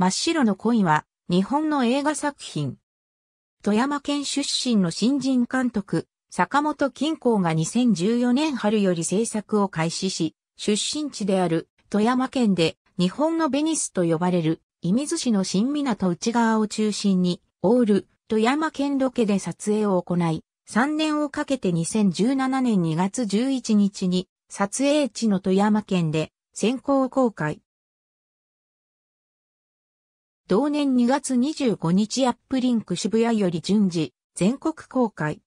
真っ白の恋は、日本の映画作品。富山県出身の新人監督、坂本金光が2014年春より制作を開始し、出身地である富山県で日本のベニスと呼ばれる伊水市の新港内側を中心に、オール富山県ロケで撮影を行い、3年をかけて2017年2月11日に撮影地の富山県で先行公開。同年2月25日アップリンク渋谷より順次、全国公開。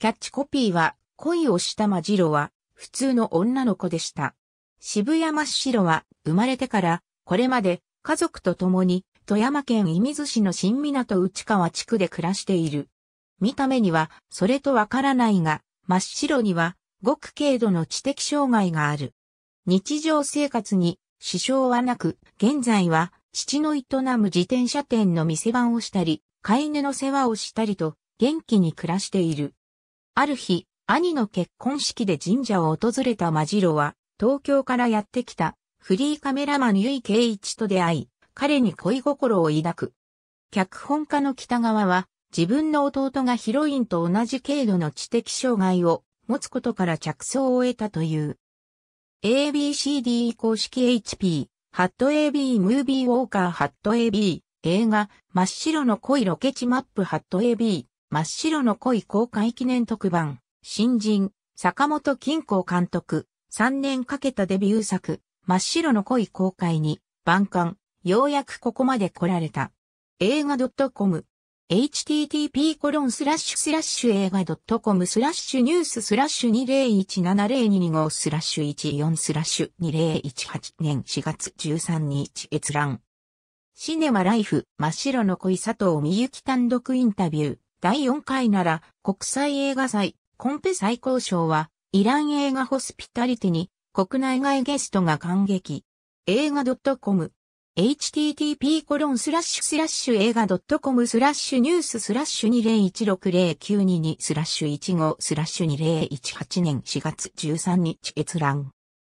キャッチコピーは、恋をしたまじろは、普通の女の子でした。渋谷真っ白は、生まれてから、これまで、家族と共に、富山県射水市の新港内川地区で暮らしている。見た目には、それとわからないが、真っ白には、ごく軽度の知的障害がある。日常生活に支障はなく、現在は父の営む自転車店の店番をしたり、飼い犬の世話をしたりと、元気に暮らしている。ある日、兄の結婚式で神社を訪れたマジロは、東京からやってきた、フリーカメラマン結井圭一と出会い、彼に恋心を抱く。脚本家の北川は、自分の弟がヒロインと同じ程度の知的障害を持つことから着想を得たという。ABCD 公式 HP ハット AB ムービーウォーカーハット AB 映画真っ白の恋ロケ地マップハット AB 真っ白の恋公開記念特番新人坂本金光監督3年かけたデビュー作真っ白の恋公開に万感ようやくここまで来られた映画 .com http コロンスラッシュスラッシュ映画 .com スラッシュニューススラッシュ20170225スラッシュ14スラッシュ2018年4月13日閲覧。シネマライフ真っ白の恋佐藤美幸単独インタビュー第4回なら国際映画祭コンペ最高賞はイラン映画ホスピタリティに国内外ゲストが感激。映画 .com http コロンスラッシュスラッシュ映画 .com スラッシュニューススラッシュ20160922スラッシュ15スラッシュ2018年4月13日閲覧。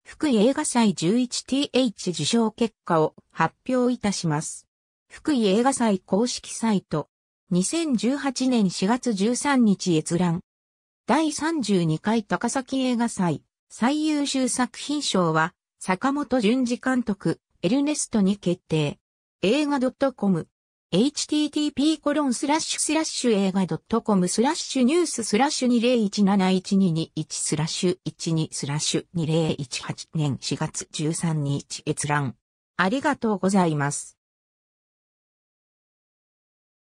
福井映画祭 11th 受賞結果を発表いたします。福井映画祭公式サイト。2018年4月13日閲覧。第32回高崎映画祭最優秀作品賞は坂本淳二監督。エルネストに決定。映画 .com http コロンスラッシュスラッシュ映画 .com スラッシュニューススラッシュ20171221スラッシュ12スラッシュ2018年4月13日閲覧。ありがとうございます。